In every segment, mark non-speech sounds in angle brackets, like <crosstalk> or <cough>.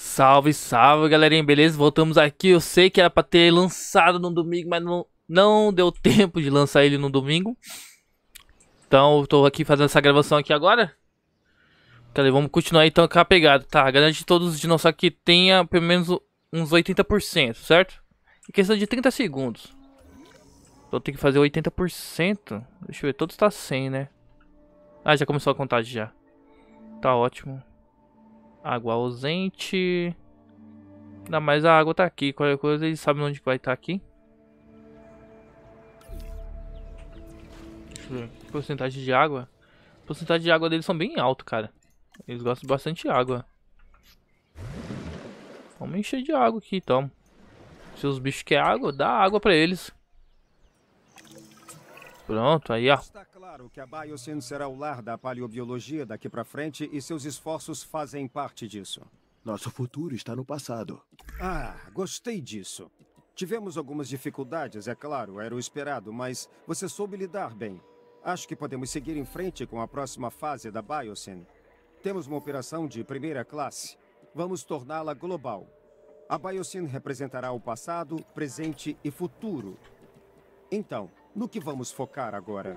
Salve, salve galerinha, beleza? Voltamos aqui. Eu sei que era pra ter lançado no domingo, mas não, não deu tempo de lançar ele no domingo. Então, eu tô aqui fazendo essa gravação aqui agora. Cadê? Vamos continuar então com a pegada. Tá, garante todos os dinossauros que tenha pelo menos uns 80%, certo? Em questão de 30 segundos. Então tem que fazer 80%. Deixa eu ver, todos tá 100, né? Ah, já começou a contagem já. Tá ótimo. Água ausente. Ainda mais a água tá aqui. Qualquer coisa eles sabem onde vai estar tá aqui. Deixa eu ver. Porcentagem de água. Porcentagem de água deles são bem alto, cara. Eles gostam bastante de água. Vamos encher de água aqui, então. Se os bichos querem água, dá água pra eles. Pronto, aí ó. Está claro que a Biosyn será o lar da paleobiologia daqui para frente e seus esforços fazem parte disso. Nosso futuro está no passado. Ah, gostei disso. Tivemos algumas dificuldades, é claro, era o esperado, mas você soube lidar bem. Acho que podemos seguir em frente com a próxima fase da Biosyn. Temos uma operação de primeira classe. Vamos torná-la global. A Biosyn representará o passado, presente e futuro. Então, no que vamos focar agora?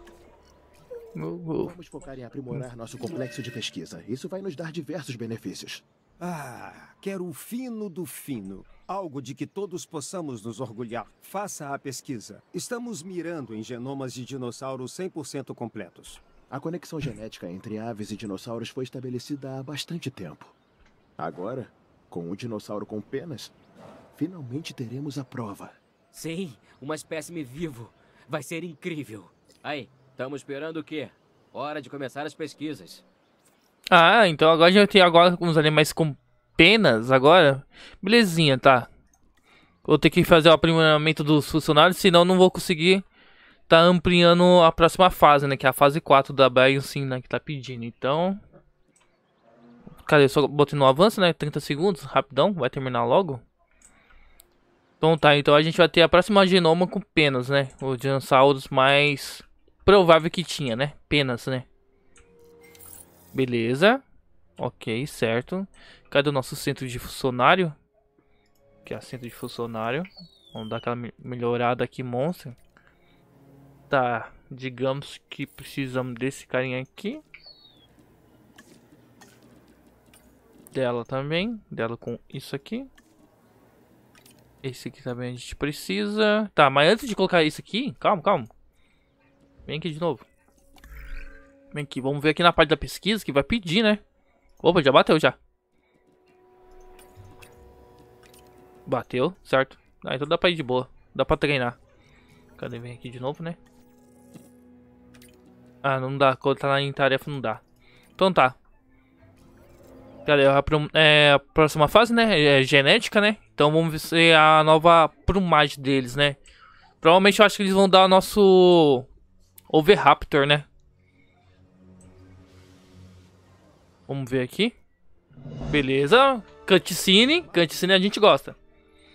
Vamos focar em aprimorar nosso complexo de pesquisa. Isso vai nos dar diversos benefícios. Ah, quero o fino do fino. Algo de que todos possamos nos orgulhar. Faça a pesquisa. Estamos mirando em genomas de dinossauros 100% completos. A conexão genética entre aves e dinossauros foi estabelecida há bastante tempo. Agora, com o dinossauro com penas, finalmente teremos a prova. Sim, uma espécime vivo. Vai ser incrível. Aí, estamos esperando o quê? Hora de começar as pesquisas. Ah, então agora a gente tem agora uns animais com penas agora? Belezinha, tá. Vou ter que fazer o aprimoramento dos funcionários, senão não vou conseguir tá ampliando a próxima fase, né? Que é a fase 4 da Bayon Sim, né? Que tá pedindo, então... Cadê? Só botei no avanço, né? 30 segundos, rapidão, vai terminar logo. Então tá, então a gente vai ter a próxima genoma com penas, né? O dinossauros mais provável que tinha, né? Penas, né? Beleza. Ok, certo. Cadê o nosso centro de funcionário? Que é o centro de funcionário. Vamos dar aquela melhorada aqui, monstro. Tá, digamos que precisamos desse carinha aqui. Dela também, dela com isso aqui. Esse aqui também a gente precisa. Tá, mas antes de colocar isso aqui... Calma, calma. Vem aqui de novo. Vem aqui, vamos ver aqui na parte da pesquisa que vai pedir, né? Opa, já bateu já. Bateu, certo. Ah, então dá pra ir de boa. Dá pra treinar. Cadê? Vem aqui de novo, né? Ah, não dá. Quando tá em tarefa não dá. Então tá. Cadê? A, é, a próxima fase, né? É genética, né? Então vamos ver é a nova plumagem deles, né? Provavelmente eu acho que eles vão dar o nosso Overraptor, né? Vamos ver aqui. Beleza. Cutscene. Cutscene a gente gosta.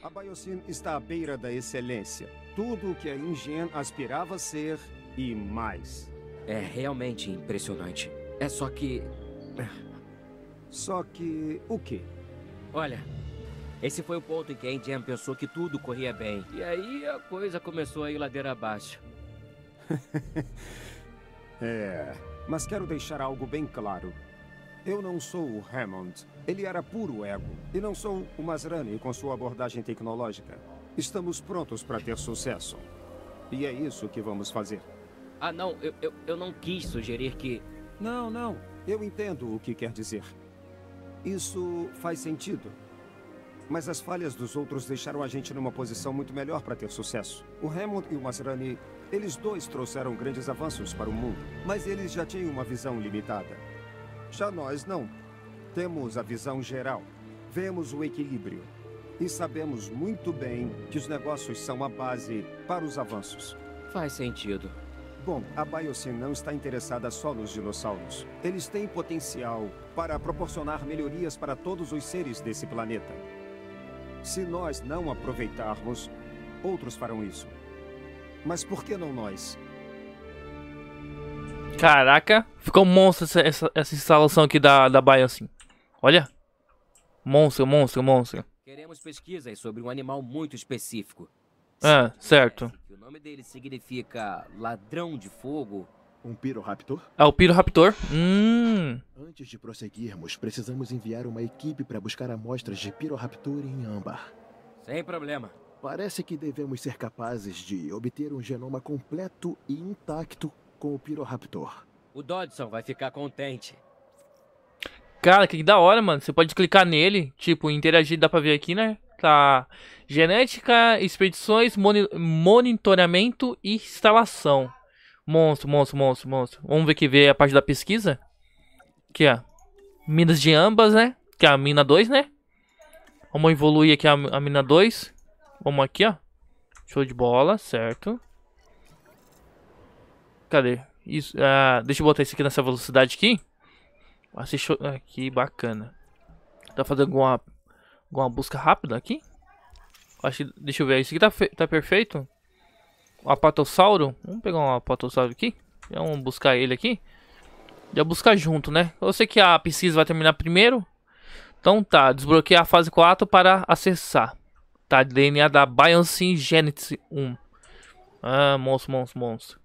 A Biocin está à beira da excelência. Tudo o que a Ingen aspirava ser e mais. É realmente impressionante. É só que... Só que o quê? Olha, esse foi o ponto em que a Jam pensou que tudo corria bem. E aí a coisa começou a ir ladeira abaixo. <laughs> é, mas quero deixar algo bem claro. Eu não sou o Hammond. Ele era puro ego. E não sou o Masrani com sua abordagem tecnológica. Estamos prontos para ter sucesso. E é isso que vamos fazer. Ah, não. Eu, eu, eu não quis sugerir que... Não, não. Eu entendo o que quer dizer. Isso faz sentido. Mas as falhas dos outros deixaram a gente numa posição muito melhor para ter sucesso. O Hammond e o Maserani, eles dois trouxeram grandes avanços para o mundo, mas eles já tinham uma visão limitada. Já nós não. Temos a visão geral, vemos o equilíbrio e sabemos muito bem que os negócios são a base para os avanços. Faz sentido. Bom, a Biocin não está interessada só nos dinossauros. Eles têm potencial para proporcionar melhorias para todos os seres desse planeta. Se nós não aproveitarmos, outros farão isso. Mas por que não nós? Caraca, ficou um monstro essa, essa, essa, instalação aqui da, da baia assim. Olha. Monstro, monstro, monstro. Queremos pesquisas sobre um animal muito específico. Ah, certo. O nome dele significa ladrão de fogo um piroraptor? Ah, o piroraptor. Hum. Antes de prosseguirmos, precisamos enviar uma equipe para buscar amostras de piroraptor em âmbar. Sem problema. Parece que devemos ser capazes de obter um genoma completo e intacto com o piroraptor. O Dodson vai ficar contente. Cara, que da hora, mano. Você pode clicar nele, tipo, interagir, dá pra ver aqui, né? Tá. Genética, expedições, moni monitoramento e instalação. Monstro, monstro, monstro, monstro. Vamos ver que vê a parte da pesquisa. Aqui, ó. Minas de ambas, né? Que é a mina 2, né? Vamos evoluir aqui a, a mina 2. Vamos aqui, ó. Show de bola, certo. Cadê? Isso, ah, deixa eu botar isso aqui nessa velocidade aqui. Assistiu aqui, ah, bacana. Tá fazendo alguma, alguma busca rápida aqui? Acho, deixa eu ver, isso aqui tá, tá perfeito? apatossauro. Vamos pegar um apatossauro aqui. Vamos buscar ele aqui. Já buscar junto, né? Eu sei que a pesquisa vai terminar primeiro. Então tá, desbloquear a fase 4 para acessar. Tá, DNA da Bioncin Genesis 1. Ah, monstro, monstro, monstro.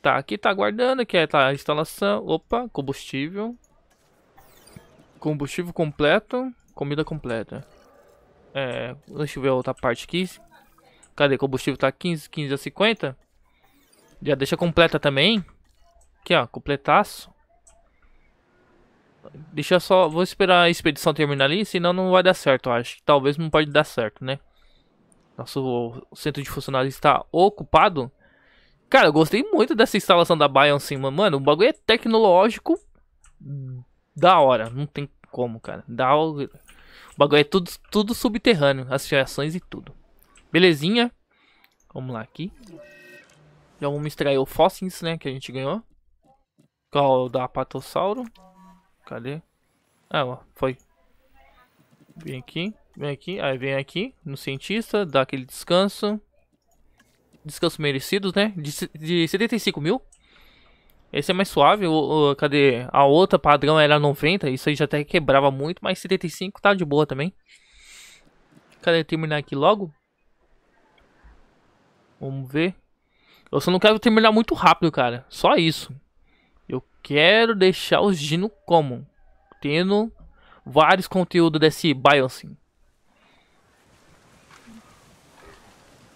Tá, aqui tá aguardando, aqui é, tá a instalação. Opa, combustível. Combustível completo, comida completa. É, deixa eu ver a outra parte aqui. Cadê? Combustível tá 15, 15 a 50. Já deixa completa também. Aqui, ó. Completaço. Deixa só... Vou esperar a expedição terminar ali, senão não vai dar certo, eu acho. Talvez não pode dar certo, né? Nosso centro de funcionários está ocupado. Cara, eu gostei muito dessa instalação da Bion, sim, mano. Mano, o bagulho é tecnológico da hora. Não tem como, cara. Da O bagulho é tudo, tudo subterrâneo, as reações e tudo. Belezinha. Vamos lá aqui. Já vamos extrair o fósseis, né? Que a gente ganhou. Qual é da Patossauro? Cadê? Ah, ó, foi. Vem aqui, vem aqui, aí vem aqui no cientista, dá aquele descanso. Descanso merecido né? De, de 75 mil. Esse é mais suave. O, o, cadê? A outra padrão era 90. Isso aí já até quebrava muito. Mas 75 tá de boa também. Cadê terminar aqui logo? Vamos ver. Eu só não quero terminar muito rápido, cara. Só isso. Eu quero deixar os Dino comum. Tendo vários conteúdos desse Balancing. Assim.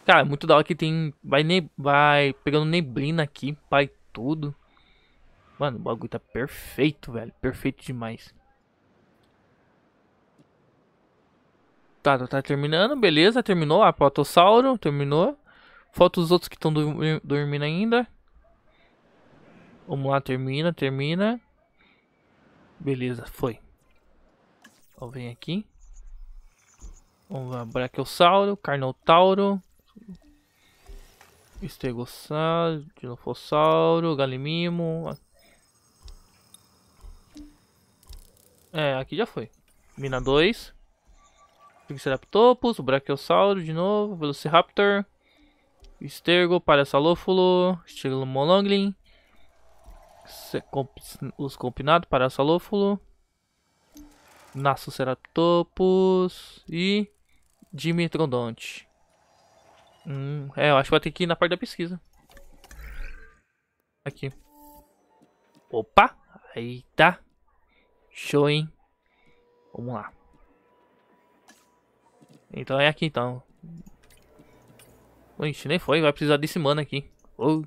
Cara, muito da hora que tem. Vai, ne... vai pegando neblina aqui, pai, tudo. Mano, o bagulho tá perfeito, velho. Perfeito demais. Tá, tá, tá terminando, beleza. Terminou a Protossauro, terminou. Falta os outros que estão dormindo ainda. Vamos lá, termina, termina. Beleza, foi. Ó, vem aqui. Vamos lá, Brachiosauro, Carnotauro. Estegossauro, Dinofossauro, Galimimo. É, aqui já foi. Mina 2. Triceratops, Brachiosauro de novo, Velociraptor. Estergo, parasalófulo, estilo Molonglin. Os combinados, parasalófulo. Nassoceratopus e Dimitrodonte. Hum, é, eu acho que vai ter que ir na parte da pesquisa. Aqui. Opa! Aí tá. Show, hein? Vamos lá. Então é aqui então. Ixi, nem foi. Vai precisar desse mana aqui. Oh,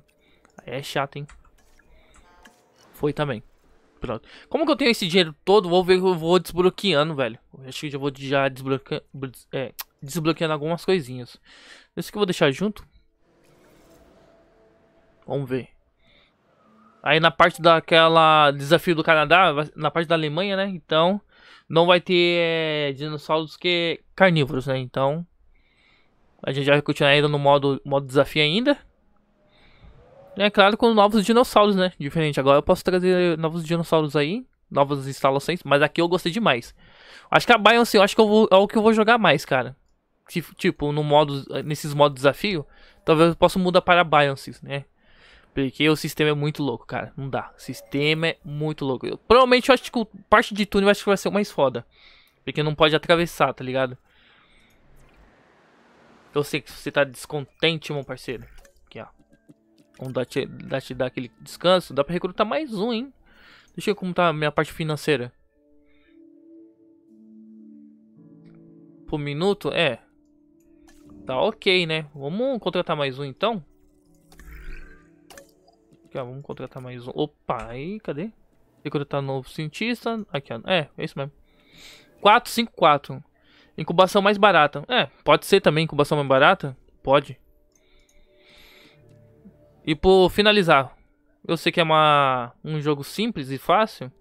aí é chato, hein? Foi também. Pronto. Como que eu tenho esse dinheiro todo? Vou ver eu vou desbloqueando, velho. Eu acho que já vou já desbloqueando, é, desbloqueando algumas coisinhas. Esse que eu vou deixar junto. Vamos ver. Aí na parte daquela desafio do Canadá, na parte da Alemanha, né? Então, não vai ter é, dinossauros que carnívoros, né? Então, a gente vai continuar ainda no modo, modo desafio ainda. é claro, com novos dinossauros, né? Diferente. Agora eu posso trazer novos dinossauros aí. Novas instalações. Mas aqui eu gostei demais. Acho que a Biosyn, assim, eu acho que eu vou, é o que eu vou jogar mais, cara. tipo, no modo, nesses modos desafio, talvez eu possa mudar para Biosyn, né? Porque o sistema é muito louco, cara. Não dá. O sistema é muito louco. Eu, provavelmente eu acho que parte de túnel acho que vai ser o mais foda. Porque não pode atravessar, tá ligado? Então, eu sei que você tá descontente, meu parceiro. Aqui, ó. Vamos dar te, dar, te dar aquele descanso. Dá pra recrutar mais um, hein? Deixa eu ver como tá a minha parte financeira. Por minuto? É. Tá ok, né? Vamos contratar mais um, então? Aqui, ó. Vamos contratar mais um. Opa, aí, cadê? Recrutar novo cientista. Aqui, ó. É, é isso mesmo. 454. Incubação mais barata. É, pode ser também incubação mais barata? Pode. E por finalizar, eu sei que é uma, um jogo simples e fácil.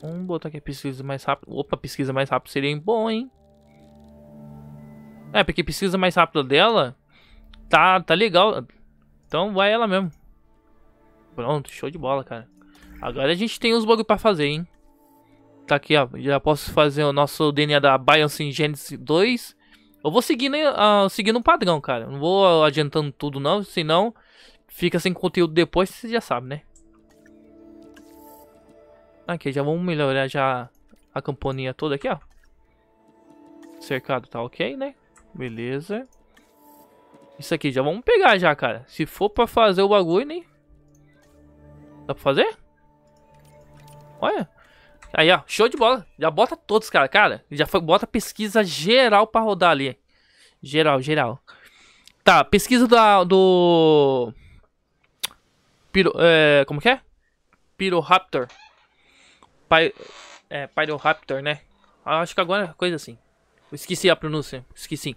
Vamos botar aqui pesquisa mais rápido. Opa, pesquisa mais rápido seria bom, hein? É, porque pesquisa mais rápido dela tá, tá legal. Então vai ela mesmo. Pronto, show de bola, cara. Agora a gente tem uns bugs pra fazer, hein? tá aqui, ó. Já posso fazer o nosso DNA da Biosyn Genesis 2. Eu vou seguindo, uh, seguindo um padrão, cara. Não vou adiantando tudo, não. Senão, fica sem conteúdo depois, você já sabe, né? Aqui, já vamos melhorar já a camponinha toda aqui, ó. Cercado tá ok, né? Beleza. Isso aqui, já vamos pegar já, cara. Se for pra fazer o bagulho, né? Dá pra fazer? Olha. Aí, ó, show de bola. Já bota todos, cara. Cara, já foi, bota pesquisa geral pra rodar ali. Geral, geral. Tá, pesquisa da, do. Piro, é, como que é? Pyroraptor. Pai, é, Pyroraptor, né? Ah, acho que agora é coisa assim. esqueci a pronúncia. Esqueci.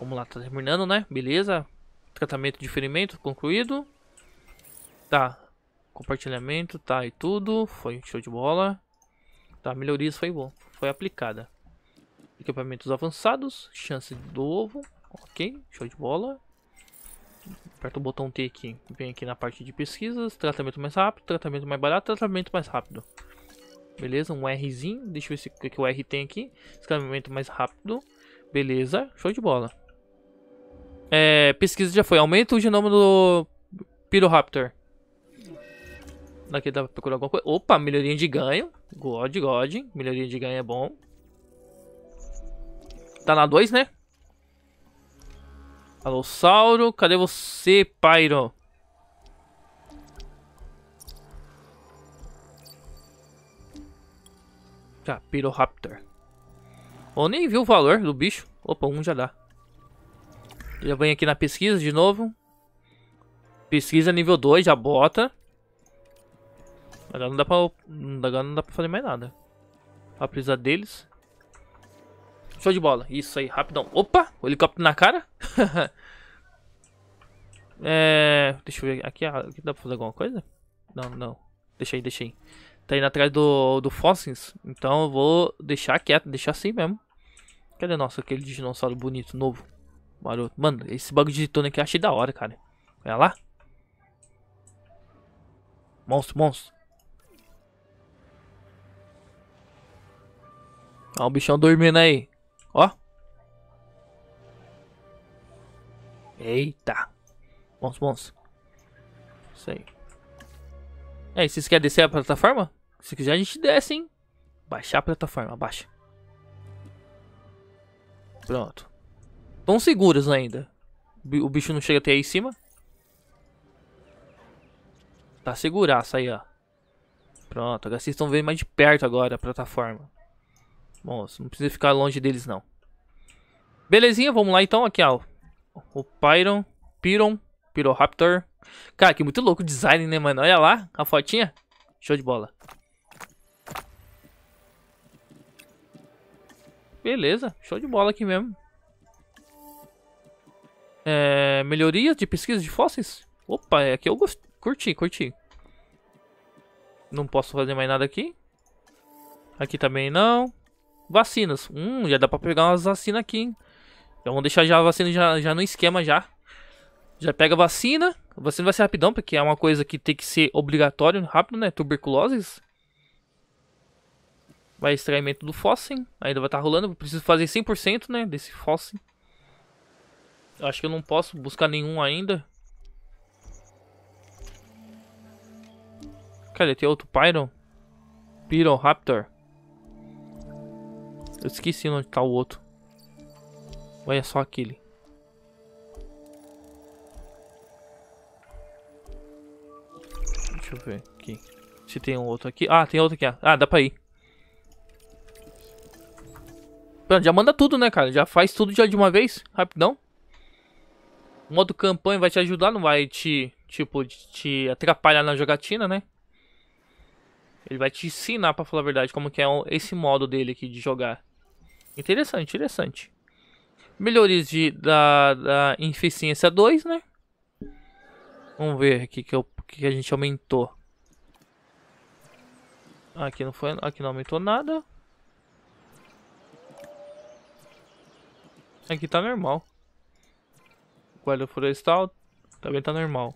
Vamos lá, tá terminando, né? Beleza. Tratamento de ferimento concluído. Tá, Compartilhamento, tá, e tudo. Foi show de bola. Tá, melhorias foi bom. Foi aplicada. Equipamentos avançados. Chance do ovo. Ok, show de bola. Aperta o botão T aqui. Vem aqui na parte de pesquisas. Tratamento mais rápido, tratamento mais barato, tratamento mais rápido. Beleza, um Rzinho. Deixa eu ver o que, o R tem aqui. escalamento mais rápido. Beleza, show de bola. É, pesquisa já foi. Aumenta o genoma do Piroraptor. Daqui dá pra procurar alguma coisa. Opa, melhoria de ganho. God, God. Melhoria de ganho é bom. Tá na 2, né? Alossauro, cadê você, Pyro? Tá, raptor Ou nem viu o valor do bicho. Opa, um já dá. Já vem aqui na pesquisa de novo. Pesquisa nível 2, já bota. Agora não dá pra, agora não dá pra fazer mais nada. Vai precisar deles. Show de bola. Isso aí, rapidão. Opa, o helicóptero na cara. <laughs> é, deixa eu ver. Aqui, ah, aqui dá pra fazer alguma coisa? Não, não. Deixa aí, deixa aí. Tá indo atrás do, do Fossins. Então eu vou deixar quieto, deixar assim mesmo. Cadê, nossa, aquele dinossauro bonito, novo. Maroto. Mano, esse bagulho de tona aqui eu achei da hora, cara. Olha lá. Monstro, monstro. Olha o bichão dormindo aí. Ó. Eita. Bons, bons. Isso aí. É, e aí, vocês querem descer a plataforma? Se quiser a gente desce, hein? Baixar a plataforma, baixa. Pronto. Estão seguros ainda. O bicho não chega até aí em cima. Tá seguraço aí, ó. Pronto, agora vocês estão vendo mais de perto agora a plataforma. Bom, não precisa ficar longe deles, não. Belezinha, vamos lá então. Aqui, ó. O Pyron, Pyron, Pyroraptor. Cara, que muito louco o design, né, mano? Olha lá, a fotinha. Show de bola. Beleza, show de bola aqui mesmo. É, melhorias de pesquisa de fósseis? Opa, é aqui eu gost... curti, curti. Não posso fazer mais nada aqui. Aqui também não. Vacinas. Hum, já dá pra pegar umas vacinas aqui, hein? Então vamos deixar já a vacina já, já no esquema já. Já pega a vacina. A vacina vai ser rapidão, porque é uma coisa que tem que ser obrigatório rápido, né? Tuberculose. Vai extraimento do fóssil. Ainda vai estar tá rolando. preciso fazer 100%, né? Desse fóssil. Acho que eu não posso buscar nenhum ainda. Cadê? Tem outro Pyron? Pyron Raptor. Eu esqueci onde tá o outro. Olha só aquele. Deixa eu ver aqui. Se tem um outro aqui. Ah, tem outro aqui. Ah, ah dá pra ir. Pronto, já manda tudo, né, cara? Já faz tudo já de uma vez, rapidão. O modo campanha vai te ajudar, não vai te, tipo, te atrapalhar na jogatina, né? Ele vai te ensinar, pra falar a verdade, como que é esse modo dele aqui de jogar. Interessante, interessante. Melhorias de, da, da eficiência 2, né? Vamos ver aqui que, que a gente aumentou. Aqui não foi, aqui não aumentou nada. Aqui tá normal. Guarda florestal também tá normal.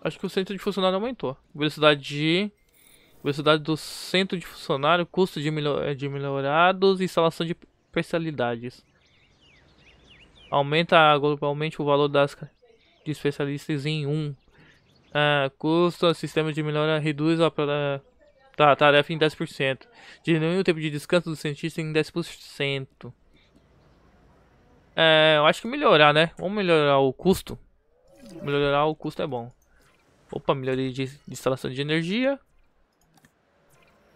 Acho que o centro de funcionário aumentou. Velocidade de velocidade do centro de funcionário, custo de, melhor, de melhorados, instalação de especialidades. Aumenta globalmente o valor das de especialistas em 1. Um. Ah, custo sistema de melhora reduz a pra, tá, tarefa em 10%. Diminui o tempo de descanso do cientista em 10%. É, eu acho que melhorar, né? Vamos melhorar o custo. Melhorar o custo é bom. Opa, melhoria de instalação de energia.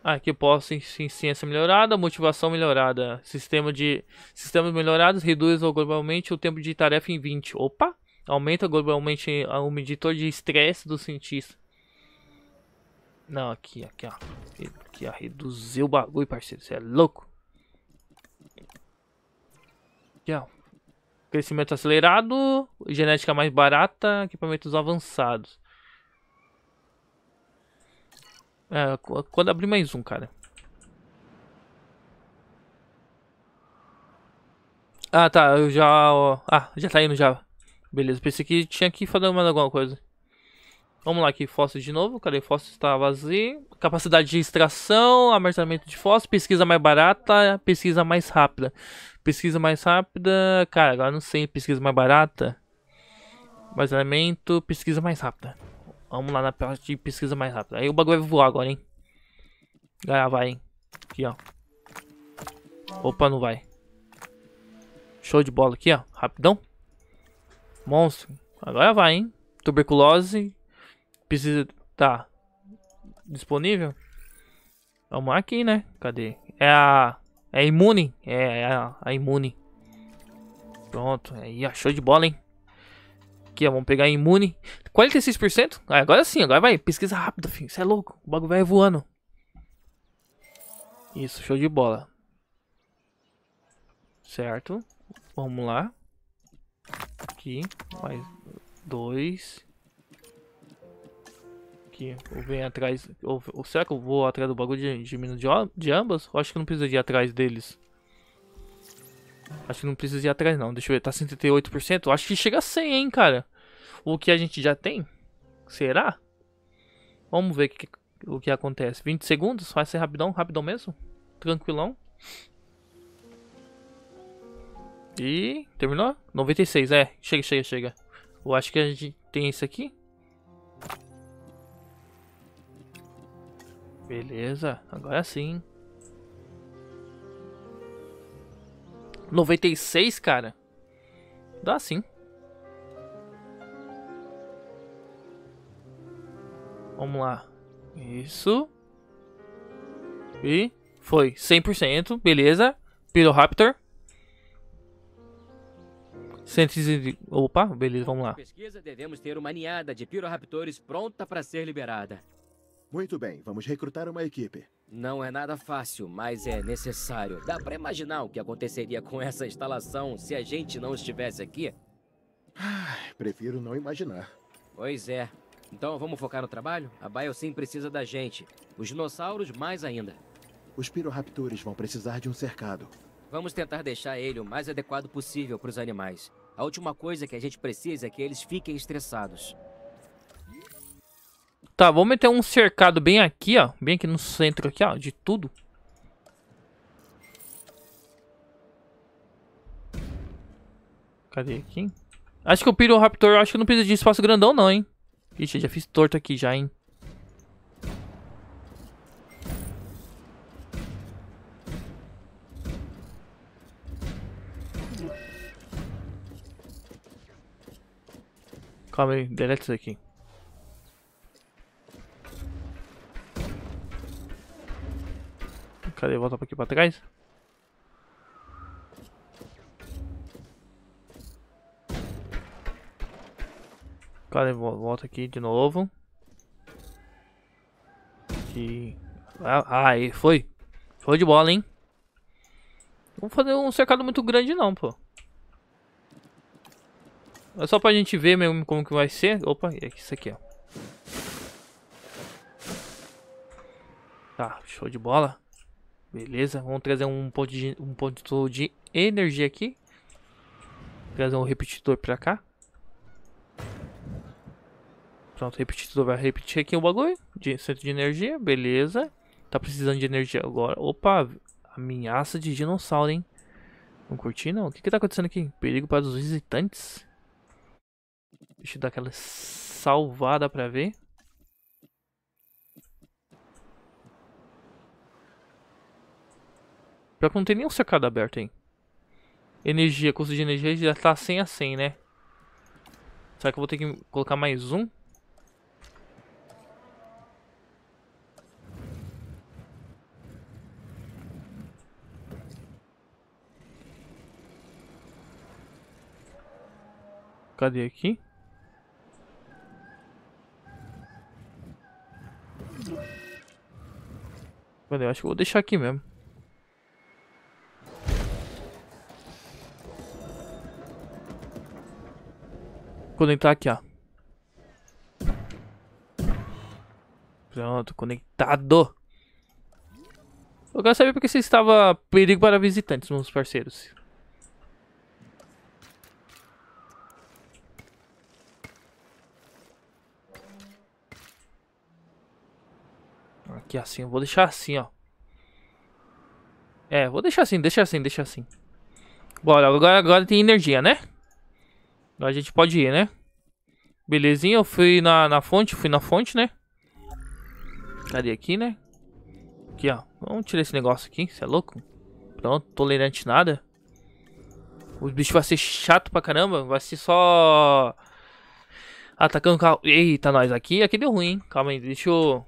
Aqui ah, posso posso ciência melhorada, motivação melhorada, sistema de sistemas melhorados reduz globalmente o tempo de tarefa em 20. Opa, aumenta globalmente ah, o medidor de estresse do cientista. Não, aqui, aqui, ó. Aqui, ó, reduziu o bagulho, parceiro, você é louco. Aqui, ó. Crescimento acelerado, genética mais barata, equipamentos avançados. É, quando abrir mais um, cara. Ah, tá, eu já... Ó, ah, já tá indo já. Beleza, pensei que tinha que fazer mais alguma coisa. Vamos lá aqui, fóssil de novo. Cadê? Fóssil está vazio. Capacidade de extração, armazenamento de fóssil, pesquisa mais barata, pesquisa mais rápida. Pesquisa mais rápida... Cara, agora não sei, pesquisa mais barata. Armazenamento, pesquisa mais rápida. Vamos lá na parte de pesquisa mais rápida. Aí o bagulho vai voar agora, hein? Galera, vai, hein? Aqui, ó. Opa, não vai. Show de bola aqui, ó. Rapidão. Monstro. Agora vai, hein? Tuberculose. Precisa... Tá. Disponível. Vamos aqui, né? Cadê? É a... É imune. É, é a, a imune. Pronto. Aí, ó. Show de bola, hein? aqui, ó, vamos pegar imune. 46%? Ah, agora sim, agora vai. Pesquisa rápida, filho. Você é louco. O bagulho vai voando. Isso, show de bola. Certo. Vamos lá. Aqui. Mais dois. Aqui. Ou vem atrás. Ou, ou será que eu vou atrás do bagulho de, de, de, ambas? Eu acho que não precisa ir atrás deles. Acho que não precisa ir atrás, não. Deixa eu ver, tá 78%? Acho que chega a 100, hein, cara. O que a gente já tem? Será? Vamos ver que, o que acontece. 20 segundos? Vai ser rapidão, rapidão mesmo? Tranquilão. E... terminou? 96, é. Chega, chega, chega. Eu acho que a gente tem isso aqui. Beleza, agora sim. 96, cara? Dá sim. Vamos lá. Isso. E foi 100%, beleza. Piroraptor. 100 Opa, beleza, vamos lá. Pesquisa, devemos ter uma ninhada de Pyroraptores pronta para ser liberada. Muito bem, vamos recrutar uma equipe. Não é nada fácil, mas é necessário. Dá para imaginar o que aconteceria com essa instalação se a gente não estivesse aqui? prefiro não imaginar. Pois é. Então vamos focar no trabalho? A Biosim precisa da gente. Os dinossauros mais ainda. Os piroraptores vão precisar de um cercado. Vamos tentar deixar ele o mais adequado possível para os animais. A última coisa que a gente precisa é que eles fiquem estressados. Tá, vou meter um cercado bem aqui, ó. Bem aqui no centro aqui, ó. De tudo. Cadê aqui? Acho que o raptor acho que não precisa de espaço grandão não, hein. Ixi, já fiz torto aqui já, hein. Calma aí, deleta isso aqui. Cadê? Volta pra aqui pra trás. Cara, volta aqui de novo. Aqui. Ah, aí, ah, foi. Foi de bola, hein? Não vou fazer um cercado muito grande não, pô. É só pra gente ver mesmo como que vai ser. Opa, é isso aqui, ó. Tá, show de bola. Beleza, vamos trazer um ponto de, um ponto de energia aqui. Trazer um repetidor pra cá. Pronto, o repetidor vai repetir aqui o bagulho. De, centro de energia, beleza. Tá precisando de energia agora. Opa, ameaça de dinossauro, hein. Não curti, não. O que que tá acontecendo aqui? Perigo para os visitantes. Deixa eu dar aquela salvada pra ver. Pior que não tem nenhum cercado aberto hein Energia, custo de energia já tá 100 a 100, né? Será que eu vou ter que colocar mais um? Cadê aqui? Cadê? Eu acho que eu vou deixar aqui mesmo. conectar aqui, ó. Pronto, conectado. Eu quero saber porque você estava perigo para visitantes, meus parceiros. Aqui assim, eu vou deixar assim, ó. É, vou deixar assim, deixa assim, deixa assim. Bora, agora, agora tem energia, né? A gente pode ir, né? Belezinha, eu fui na, na fonte, fui na fonte, né? Cadê aqui, né? Aqui, ó. Vamos tirar esse negócio aqui, você é louco? Pronto, tolerante nada. Os bichos vão ser chato pra caramba, vai ser só... Atacando o carro. Eita, nós aqui. Aqui deu ruim, hein? Calma aí, deixa eu...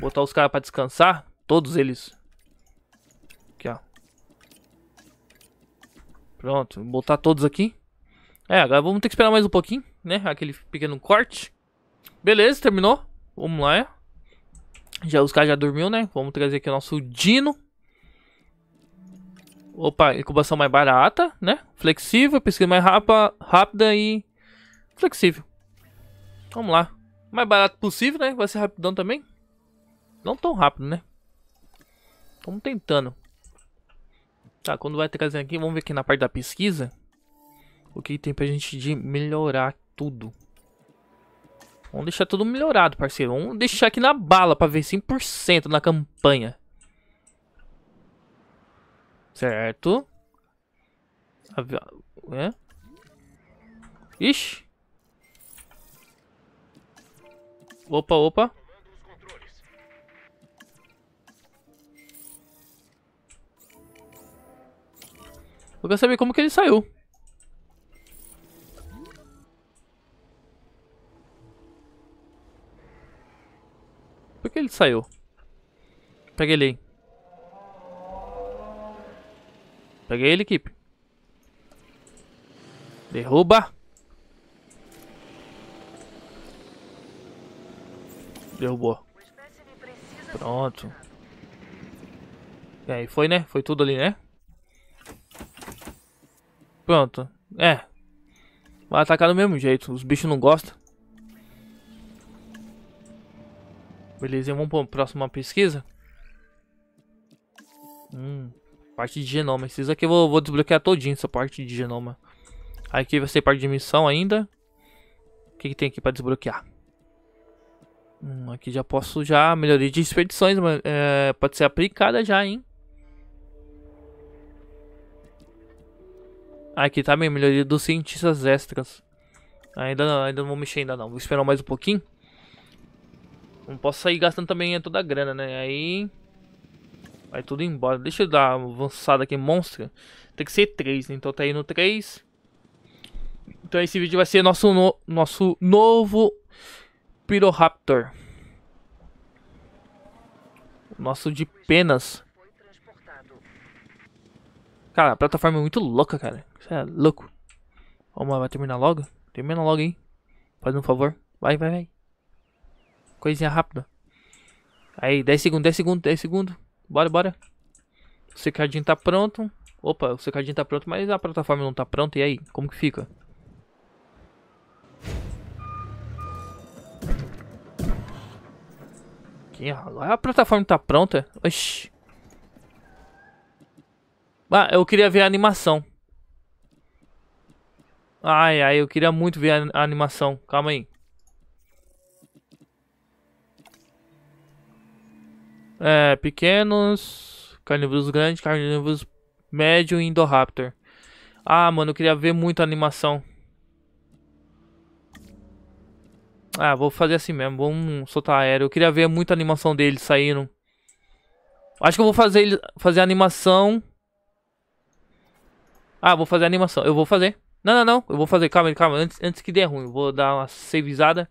Botar os caras pra descansar. Todos eles. Aqui, ó. Pronto, botar todos aqui. É, agora vamos ter que esperar mais um pouquinho, né? Aquele pequeno corte. Beleza, terminou. Vamos lá. É. Já os caras já dormiu, né? Vamos trazer aqui o nosso Dino. Opa, incubação mais barata, né? Flexível, pesquisa mais rápida rápida e flexível. Vamos lá. Mais barato possível, né? Vai ser rapidão também. Não tão rápido, né? Estamos tentando. Tá, quando vai trazer aqui, vamos ver aqui na parte da pesquisa. O que tem pra gente de melhorar tudo. Vamos deixar tudo melhorado, parceiro. Vamos deixar aqui na bala pra ver 100% na campanha. Certo. É. Ixi. Opa, opa. Eu quero saber como que ele saiu. saiu. Pega ele aí. Pega ele, equipe. Derruba. Derrubou. Pronto. E aí, foi, né? Foi tudo ali, né? Pronto. É. Vai atacar do mesmo jeito. Os bichos não gostam. Beleza, vamos para a próxima pesquisa? Hum, parte de genoma. Esses aqui eu vou, vou desbloquear todinho essa parte de genoma. Aqui vai ser parte de missão ainda. O que, que tem aqui para desbloquear? Hum, aqui já posso já melhoria de expedições, mas, é, pode ser aplicada já, hein? Aqui também, melhoria dos cientistas extras. Ainda não, ainda não vou mexer ainda não. Vou esperar mais um pouquinho. Não posso sair gastando também é toda a grana, né? Aí... Vai tudo embora. Deixa eu dar uma avançada aqui, monstro. Tem que ser 3, né? Então tá aí no 3. Então esse vídeo vai ser nosso, no... nosso novo Pyroraptor. Nosso de penas. Cara, a plataforma é muito louca, cara. Você é louco. Vamos lá, vai terminar logo? Termina logo hein? Faz um favor. Vai, vai, vai. Coisinha rápida. Aí, 10 segundos, 10 segundos, 10 segundos. Bora, bora. O secadinho tá pronto. Opa, o secadinho tá pronto, mas a plataforma não tá pronta. E aí, como que fica? Aqui, agora a plataforma tá pronta. Oxi. Ah, eu queria ver a animação. Ai, ai, eu queria muito ver a animação. Calma aí. é, pequenos, carnívoros grandes, carnívoros médio e Indoraptor. Ah, mano, eu queria ver muito animação. Ah, vou fazer assim mesmo, vamos soltar aéreo. Eu queria ver muito animação deles saindo. Acho que eu vou fazer, fazer a animação. Ah, vou fazer a animação. Eu vou fazer. Não, não, não. Eu vou fazer. Calma, calma. Antes, antes que dê ruim. Eu vou dar uma saveizada.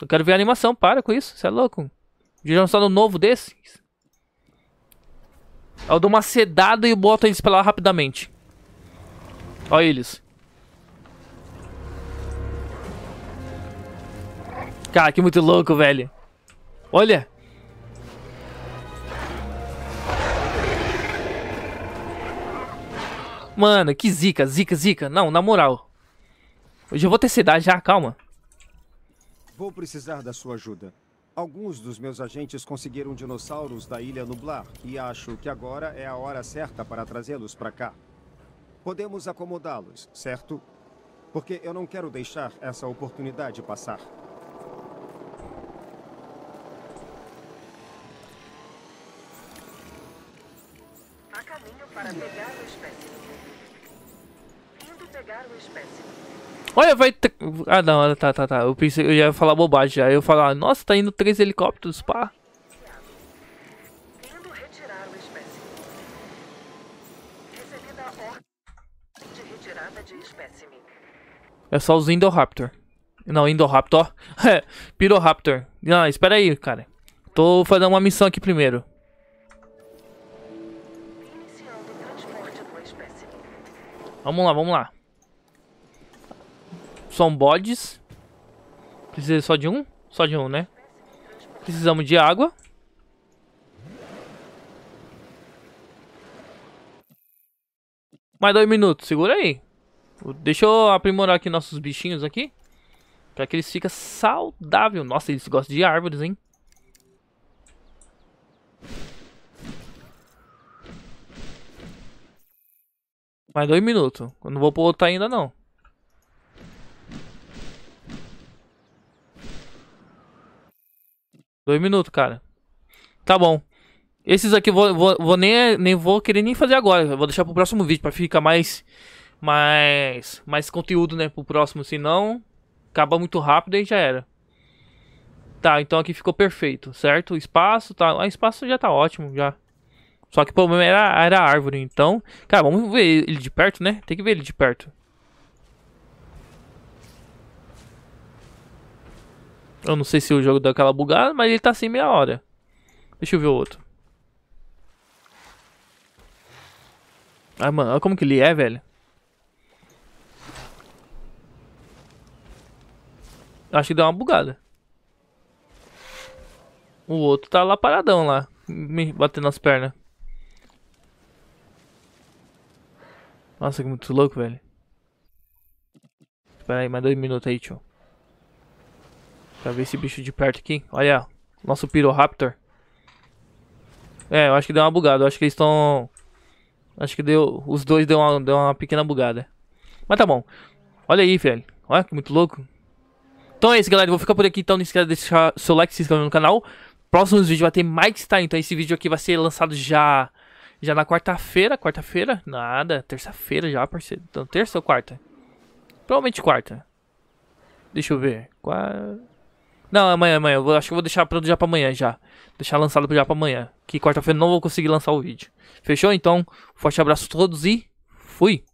Eu quero ver a animação. Para com isso. Você é louco. Já lançaram um novo desse. Eu dou uma sedada e boto eles pra lá rapidamente. Olha eles. Cara, que muito louco, velho. Olha. Mano, que zica, zica, zica. Não, na moral. Hoje eu vou ter sedar já, calma. Vou precisar da sua ajuda. Alguns dos meus agentes conseguiram dinossauros da Ilha Nublar e acho que agora é a hora certa para trazê-los para cá. Podemos acomodá-los, certo? Porque eu não quero deixar essa oportunidade passar. A caminho para pegar o espécime. Indo pegar o espécime. Olha, vai. Ah, não, tá, tá, tá. Eu pensei, eu ia falar bobagem já. Eu ia falar, nossa, tá indo três helicópteros, pá. É só os Indoraptor. Não, Indoraptor. <laughs> É, Piroraptor. Não, espera aí, cara. Tô fazendo uma missão aqui primeiro. Vamos lá, vamos lá. São bodes. Precisa só de um? Só de um, né? Precisamos de água. Mais dois minutos, segura aí. Deixa eu aprimorar aqui nossos bichinhos aqui. Pra que eles fiquem saudáveis. Nossa, eles gostam de árvores, hein? Mais dois minutos. Eu não vou outro ainda, não. Dois minutos, cara. Tá bom. Esses aqui vou, vou, vou, nem, nem vou querer nem fazer agora. vou deixar pro próximo vídeo pra ficar mais. Mais. Mais conteúdo, né? Pro próximo. Senão. Acaba muito rápido e já era. Tá, então aqui ficou perfeito, certo? O espaço tá. O espaço já tá ótimo já. Só que o problema era, era a árvore. Então. Cara, vamos ver ele de perto, né? Tem que ver ele de perto. Eu não sei se o jogo deu aquela bugada, mas ele tá assim meia hora. Deixa eu ver o outro. Ah, mano, olha como que ele é, velho. Acho que deu uma bugada. O outro tá lá paradão lá, me batendo nas pernas. Nossa, que muito louco, velho. Espera aí, mais dois minutos aí, tio. Pra ver esse bicho de perto aqui. Olha, nosso Pyroraptor. É, eu acho que deu uma bugada. Eu acho que eles estão... Acho que deu... Os dois deu uma, deu uma pequena bugada. Mas tá bom. Olha aí, velho. Olha que muito louco. Então é isso, galera. vou ficar por aqui. Então não esquece de deixar seu like, se inscrever no canal. Próximos vídeos vai ter mais tá Então esse vídeo aqui vai ser lançado já... Já na quarta-feira. Quarta-feira? Nada. Terça-feira já, parceiro. Então terça ou quarta? Provavelmente quarta. Deixa eu ver. Quarta... Não, é amanhã, é amanhã. Eu acho que eu vou deixar pronto já pra amanhã já. Deixar lançado já pra amanhã. Que quarta-feira não vou conseguir lançar o vídeo. Fechou? Então, forte abraço a todos e fui!